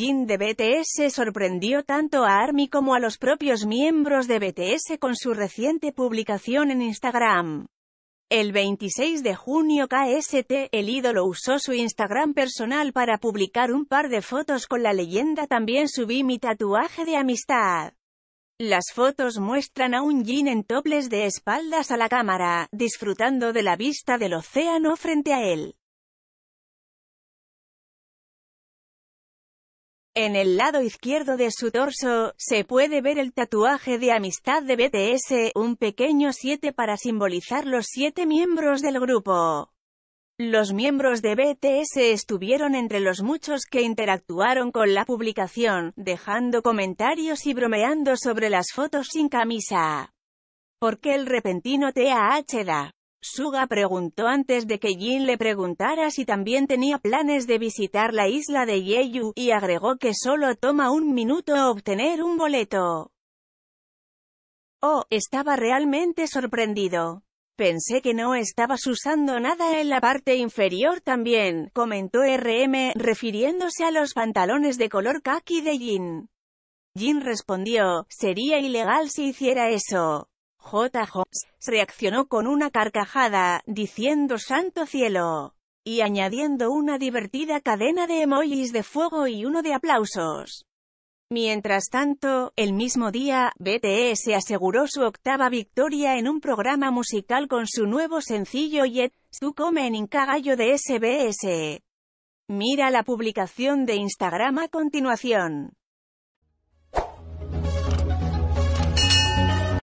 Jin de BTS sorprendió tanto a ARMY como a los propios miembros de BTS con su reciente publicación en Instagram. El 26 de junio KST, el ídolo usó su Instagram personal para publicar un par de fotos con la leyenda también subí mi tatuaje de amistad. Las fotos muestran a un Jin en toples de espaldas a la cámara, disfrutando de la vista del océano frente a él. En el lado izquierdo de su torso, se puede ver el tatuaje de amistad de BTS, un pequeño 7 para simbolizar los siete miembros del grupo. Los miembros de BTS estuvieron entre los muchos que interactuaron con la publicación, dejando comentarios y bromeando sobre las fotos sin camisa. ¿Por qué el repentino TAH da? Suga preguntó antes de que Jin le preguntara si también tenía planes de visitar la isla de Yeyu, y agregó que solo toma un minuto obtener un boleto. Oh, estaba realmente sorprendido. Pensé que no estabas usando nada en la parte inferior también, comentó RM, refiriéndose a los pantalones de color kaki de Jin. Jin respondió, sería ilegal si hiciera eso. J. Holmes reaccionó con una carcajada, diciendo santo cielo, y añadiendo una divertida cadena de emojis de fuego y uno de aplausos. Mientras tanto, el mismo día, BTS aseguró su octava victoria en un programa musical con su nuevo sencillo Yet, su come en Cagayo de SBS. Mira la publicación de Instagram a continuación.